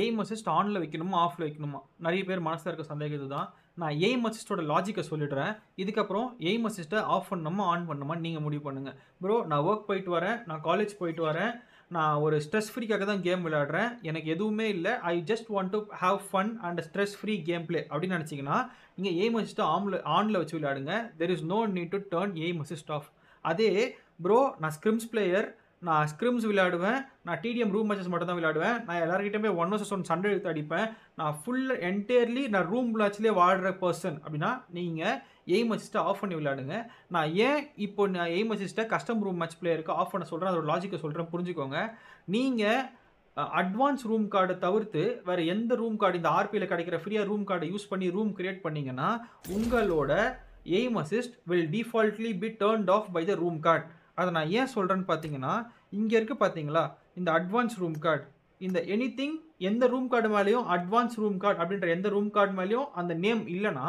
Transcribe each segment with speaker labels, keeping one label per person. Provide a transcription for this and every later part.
Speaker 1: aim assist ஆனில் வைக்கணுமா ஆஃபில் வைக்கணுமா நிறைய பேர் மனசில் இருக்க சந்தேகம் இதுதான் நான் எய்ம் அசிஸ்டோட லாஜிக்கை சொல்லிடுறேன் இதுக்கப்புறம் எய்ம் அசிஸ்ட்டை ஆஃப் பண்ணணுமா ஆன் பண்ணணுமா நீங்கள் முடிவு பண்ணுங்கள் ப்ரோ நான் ஒர்க் போயிட்டு வரேன் நான் காலேஜ் போயிட்டு வரேன் நான் ஒரு ஸ்ட்ரெஸ் ஃப்ரீக்காக தான் கேம் விளையாடுறேன் எனக்கு எதுவுமே இல்லை I just want to have fun and stress free game play அப்படின்னு நினச்சிங்கன்னா நீங்கள் எய்ம் அசிஸ்ட் ஆம்ல ஆனில் வச்சு விளையாடுங்க there is no need to turn aim assist off அதே ப்ரோ நான் ஸ்கிரிம்ஸ் பிளேயர் நான் ஸ்க்ரிம்ஸ் விளையாடுவேன் நான் டிடிஎம் ரூம் மேட்சஸ் மட்டும் தான் விளையாடுவேன் நான் எல்லாருக்கிட்டமே ஒன் வர்சஸ் ஒன் சண்டை எடுத்து அடிப்பேன் நான் ஃபுல் என்டையர்லி நான் ரூம் மேட்ச்லேயே வாடுற பர்சன் அப்படின்னா நீங்கள் எய்ம் அசிஸ்ட்டை ஆஃப் பண்ணி விளையாடுங்க நான் ஏன் இப்போ நான் எய்ம் அசிஸ்ட்டை கஸ்டம் ரூம் மேட்ச் பிளேயருக்கு ஆஃப் பண்ண சொல்கிறேன் அதோட லாஜிக்கை சொல்கிறேன் புரிஞ்சுக்கோங்க நீங்கள் அட்வான்ஸ் ரூம் கார்டை தவிர்த்து வேறு எந்த ரூம் கார்டு இந்த ஆர்பியில் கிடைக்கிற ஃப்ரீயாக ரூம் கார்டை யூஸ் பண்ணி ரூம் கிரியேட் பண்ணிங்கன்னா உங்களோட aim assist will defaultly be turned off by the room card அதை நான் ஏன் சொல்கிறேன்னு பார்த்தீங்கன்னா இங்கே இருக்குது பார்த்தீங்களா இந்த அட்வான்ஸ் ரூம் கார்டு இந்த எனி திங் எந்த ரூம் கார்டு மேலேயும் அட்வான்ஸ் ரூம் கார்டு அப்படின்ற எந்த ரூம் கார்டு மேலேயும் அந்த நேம் இல்லைனா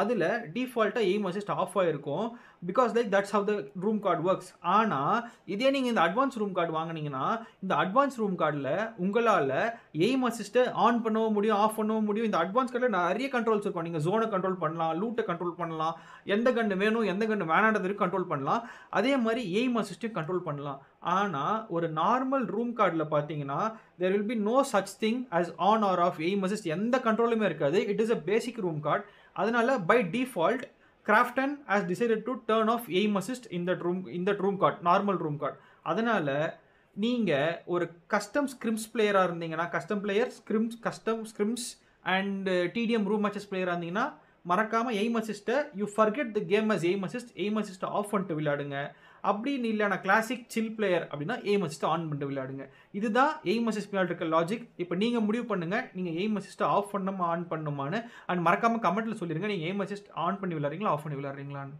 Speaker 1: அதில் டிஃபால்ட்டாக எய்ம் அசிஸ்ட் ஆஃப் ஆகிருக்கும் because like that's off the room card works ஆனால் இதே நீங்கள் இந்த அட்வான்ஸ் ரூம் கார்டு வாங்கினீங்கன்னா இந்த அட்வான்ஸ் ரூம் கார்டில் உங்களால் எய்ம் அசிஸ்ட்டை ஆன் பண்ணவும் முடியும் ஆஃப் பண்ணவும் முடியும் இந்த அட்வான்ஸ் கார்டில் நிறைய கண்ட்ரோல்ஸ் இருக்கும் நீங்கள் ஜோனை கண்ட்ரோல் பண்ணலாம் லூட்டை கண்ட்ரோல் பண்ணலாம் எந்த கண்டு வேணும் எந்த கண்டு வேணான்றதுக்கு கண்ட்ரோல் பண்ணலாம் அதே மாதிரி எய்ம் அசிஸ்ட்டையும் கண்ட்ரோல் பண்ணலாம் ஆனால் ஒரு நார்மல் ரூம் கார்டில் பார்த்தீங்கன்னா there will be no such thing thing as on or off aim assist எந்த கண்ட்ரோலுமே இருக்காது it is a basic room card அதனால by default Krafton has decided to turn off aim assist இந்த room இந்த room card normal room card அதனால் நீங்கள் ஒரு custom scrims பிளேயராக இருந்தீங்கன்னா custom player scrims custom scrims and TDM room matches பிளேயராக இருந்தீங்கன்னா மறக்காமல் எய்ம் அசிஸ்ட்டை you forget the game as aim assist aim அசிஸ்ட்டை ஆஃப் பண்ணிட்டு விளையாடுங்க அப்படின்னு இல்லைனா கிளாசிக் சில் பிளேயர் அப்படின்னா எய்ம் அசிஸ்ட்டை ஆன் பண்ணிட்டு விளையாடுங்க இதுதான் எய்ம் அசிஸ்ட் விளையாடுற லாஜிக் இப்போ நீங்கள் முடிவு பண்ணுங்கள் நீங்கள் எய்ம் அசிஸ்ட்டை ஆஃப் பண்ணணுமா ஆன் பண்ணணுமான்னு அண்ட் மறக்காமல் கமெண்ட்டில் சொல்லிடுங்க நீங்கள் எய்ம் அசிஸ்ட் ஆன் பண்ணி விளையாடுறீங்களா ஆஃப் பண்ணி விளையாடுறீங்களான்னு